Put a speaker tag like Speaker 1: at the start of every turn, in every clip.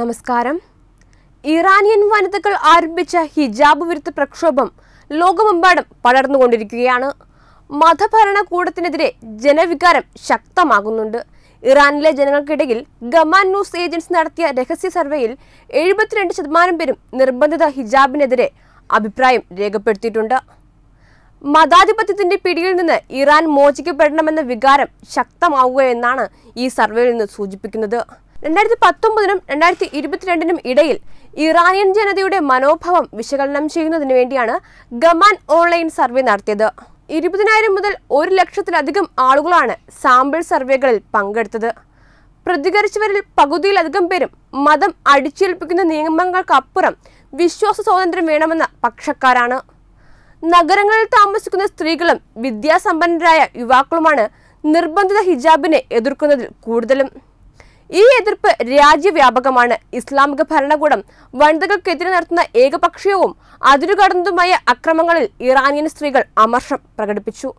Speaker 1: നമസ്കാരം ഇറാനിയൻ വനിതകൾ ആരംഭിച്ച ഹിജാബ് വിരുദ്ധ പ്രക്ഷോഭം ലോകമെമ്പാടും പടർന്നുകൊണ്ടിരിക്കുകയാണ് മതഭരണകൂടത്തിനെതിരെ ജനവികാരം ശക്തമാകുന്നുണ്ട് ഇറാനിലെ ജനങ്ങൾക്കിടയിൽ ഗമാൻ ന്യൂസ് ഏജൻസ് നടത്തിയ രഹസ്യ സർവേയിൽ എഴുപത്തിരണ്ട് ശതമാനം പേരും നിർബന്ധിത ഹിജാബിനെതിരെ അഭിപ്രായം രേഖപ്പെടുത്തിയിട്ടുണ്ട് മതാധിപത്യത്തിന്റെ പിടിയിൽ നിന്ന് ഇറാൻ മോചിക്കപ്പെടണമെന്ന വികാരം ശക്തമാവുകയെന്നാണ് ഈ സർവേയിൽ നിന്ന് സൂചിപ്പിക്കുന്നത് രണ്ടായിരത്തി പത്തൊമ്പതിനും രണ്ടായിരത്തി ഇരുപത്തിരണ്ടിനും ഇടയിൽ ഇറാനിയൻ ജനതയുടെ മനോഭാവം വിശകലനം ചെയ്യുന്നതിന് വേണ്ടിയാണ് ഗമാൻ ഓൺലൈൻ സർവേ നടത്തിയത് ഇരുപതിനായിരം മുതൽ ഒരു ലക്ഷത്തിലധികം ആളുകളാണ് സാമ്പിൾ സർവേകളിൽ പങ്കെടുത്തത് പ്രതികരിച്ചവരിൽ പകുതിയിലധികം പേരും മതം അടിച്ചേൽപ്പിക്കുന്ന നിയമങ്ങൾക്കപ്പുറം വിശ്വാസ സ്വാതന്ത്ര്യം വേണമെന്ന പക്ഷക്കാരാണ് നഗരങ്ങളിൽ താമസിക്കുന്ന സ്ത്രീകളും വിദ്യാസമ്പന്നരായ യുവാക്കളുമാണ് നിർബന്ധിത ഹിജാബിനെ എതിർക്കുന്നതിൽ കൂടുതലും ഈ എതിർപ്പ് രാജ്യവ്യാപകമാണ് ഇസ്ലാമിക ഭരണകൂടം വനിതകൾക്കെതിരെ നടത്തുന്ന ഏകപക്ഷീയവും അതിരുകടന്നതുമായ അക്രമങ്ങളിൽ ഇറാനിയൻ സ്ത്രീകൾ അമർഷം പ്രകടിപ്പിച്ചു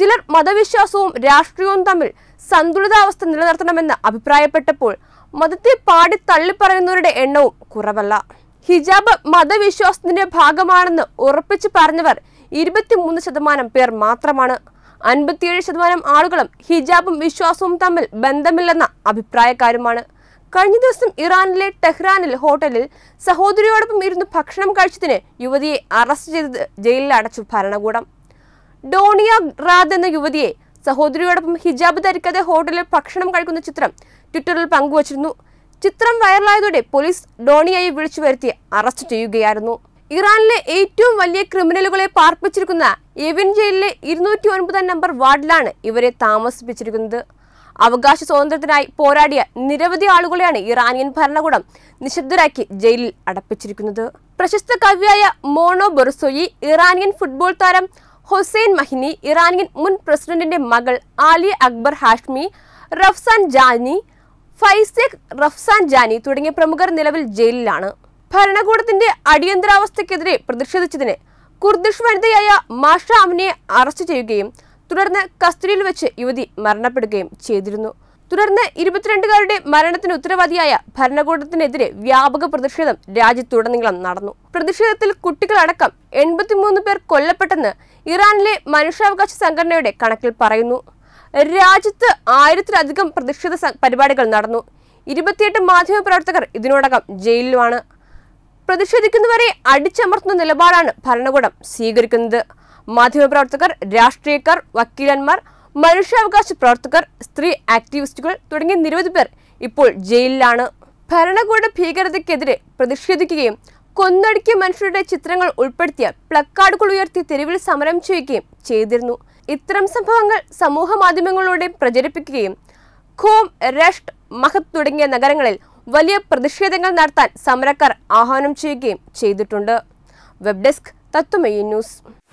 Speaker 1: ചിലർ മതവിശ്വാസവും രാഷ്ട്രീയവും തമ്മിൽ സന്തുലിതാവസ്ഥ നിലനിർത്തണമെന്ന് അഭിപ്രായപ്പെട്ടപ്പോൾ മതത്തെ പാടി തള്ളിപ്പറയുന്നവരുടെ എണ്ണവും കുറവല്ല ഹിജാബ് മതവിശ്വാസത്തിന്റെ ഭാഗമാണെന്ന് ഉറപ്പിച്ചു പറഞ്ഞവർ ഇരുപത്തിമൂന്ന് ശതമാനം പേർ മാത്രമാണ് അൻപത്തിയേഴ് ശതമാനം ആളുകളും ഹിജാബും വിശ്വാസവും തമ്മിൽ ബന്ധമില്ലെന്ന അഭിപ്രായക്കാരുമാണ് കഴിഞ്ഞ ദിവസം ഇറാനിലെ ടെഹ്റാനിൽ ഹോട്ടലിൽ സഹോദരിയോടൊപ്പം ഇരുന്ന് ഭക്ഷണം കഴിച്ചതിന് യുവതിയെ അറസ്റ്റ് ചെയ്തത് ജയിലിൽ അടച്ചു ഭരണകൂടം ഡോണിയ റാദ് എന്ന യുവതിയെ സഹോദരിയോടൊപ്പം ഹിജാബ് ധരിക്കാതെ ഹോട്ടലിൽ ഭക്ഷണം കഴിക്കുന്ന ചിത്രം ട്വിറ്ററിൽ പങ്കുവച്ചിരുന്നു ചിത്രം വൈറലായതോടെ പോലീസ് ഡോണിയയെ വിളിച്ചു വരുത്തി അറസ്റ്റ് ചെയ്യുകയായിരുന്നു ഇറാനിലെ ഏറ്റവും വലിയ ക്രിമിനലുകളെ പാർപ്പിച്ചിരിക്കുന്ന എവിൻ ജയിലിലെ ഇരുന്നൂറ്റി ഒൻപതാം നമ്പർ വാർഡിലാണ് ഇവരെ താമസിപ്പിച്ചിരിക്കുന്നത് അവകാശ സ്വാതന്ത്ര്യത്തിനായി പോരാടിയ നിരവധി ആളുകളെയാണ് ഇറാനിയൻ ഭരണകൂടം നിശബ്ദരാക്കി ജയിലിൽ അടപ്പിച്ചിരിക്കുന്നത് പ്രശസ്ത കവിയായ മോണോ ബെർസോയി ഇറാനിയൻ ഫുട്ബോൾ താരം ഹുസൈൻ മഹിനി ഇറാനിയൻ മുൻ പ്രസിഡന്റിന്റെ മകൾ ആലി അക്ബർ ഹാഷ്മി റഫ്സാൻ ജാനി ഫൈസേഖ് റഫ്സാൻ ജാനി തുടങ്ങിയ പ്രമുഖർ നിലവിൽ ജയിലിലാണ് ഭരണകൂടത്തിന്റെ അടിയന്തരാവസ്ഥക്കെതിരെ പ്രതിഷേധിച്ചതിന് കുർദിഷ് വനിതയായ മാഷ അമിനെ അറസ്റ്റ് ചെയ്യുകയും തുടർന്ന് കസ്റ്റഡിയിൽ വെച്ച് യുവതി മരണപ്പെടുകയും ചെയ്തിരുന്നു തുടർന്ന് ഇരുപത്തിരണ്ടുകാരുടെ മരണത്തിന് ഉത്തരവാദിയായ ഭരണകൂടത്തിനെതിരെ വ്യാപക പ്രതിഷേധം രാജ്യത്തുടനീളം നടന്നു പ്രതിഷേധത്തിൽ കുട്ടികളടക്കം എൺപത്തിമൂന്ന് പേർ കൊല്ലപ്പെട്ടെന്ന് ഇറാനിലെ മനുഷ്യാവകാശ സംഘടനയുടെ കണക്കിൽ പറയുന്നു രാജ്യത്ത് ആയിരത്തിലധികം പ്രതിഷേധ പരിപാടികൾ നടന്നു ഇരുപത്തിയെട്ട് മാധ്യമപ്രവർത്തകർ ഇതിനോടകം ജയിലിലുമാണ് പ്രതിഷേധിക്കുന്നവരെ അടിച്ചമർത്തുന്ന നിലപാടാണ് ഭരണകൂടം സ്വീകരിക്കുന്നത് മാധ്യമപ്രവർത്തകർ രാഷ്ട്രീയക്കാർ വക്കീലന്മാർ മനുഷ്യാവകാശ പ്രവർത്തകർ സ്ത്രീ ആക്ടിവിസ്റ്റുകൾ തുടങ്ങിയ നിരവധി പേർ ഇപ്പോൾ ജയിലിലാണ് ഭരണകൂട ഭീകരതയ്ക്കെതിരെ പ്രതിഷേധിക്കുകയും കൊന്നൊടുക്കിയ മനുഷ്യരുടെ ചിത്രങ്ങൾ ഉൾപ്പെടുത്തിയ പ്ലക്കാർഡുകൾ ഉയർത്തി തെരുവിൽ സമരം ചെയ്യുകയും ചെയ്തിരുന്നു ഇത്തരം സംഭവങ്ങൾ സമൂഹ മാധ്യമങ്ങളിലൂടെ പ്രചരിപ്പിക്കുകയും ഖോം രഷ്ട് മഹത് തുടങ്ങിയ നഗരങ്ങളിൽ വലിയ പ്രതിഷേധങ്ങൾ നടത്താൻ സമരക്കാർ ആഹ്വാനം ചെയ്യുകയും ചെയ്തിട്ടുണ്ട് വെബ് ഡെസ്ക് തത്തുമയി ന്യൂസ്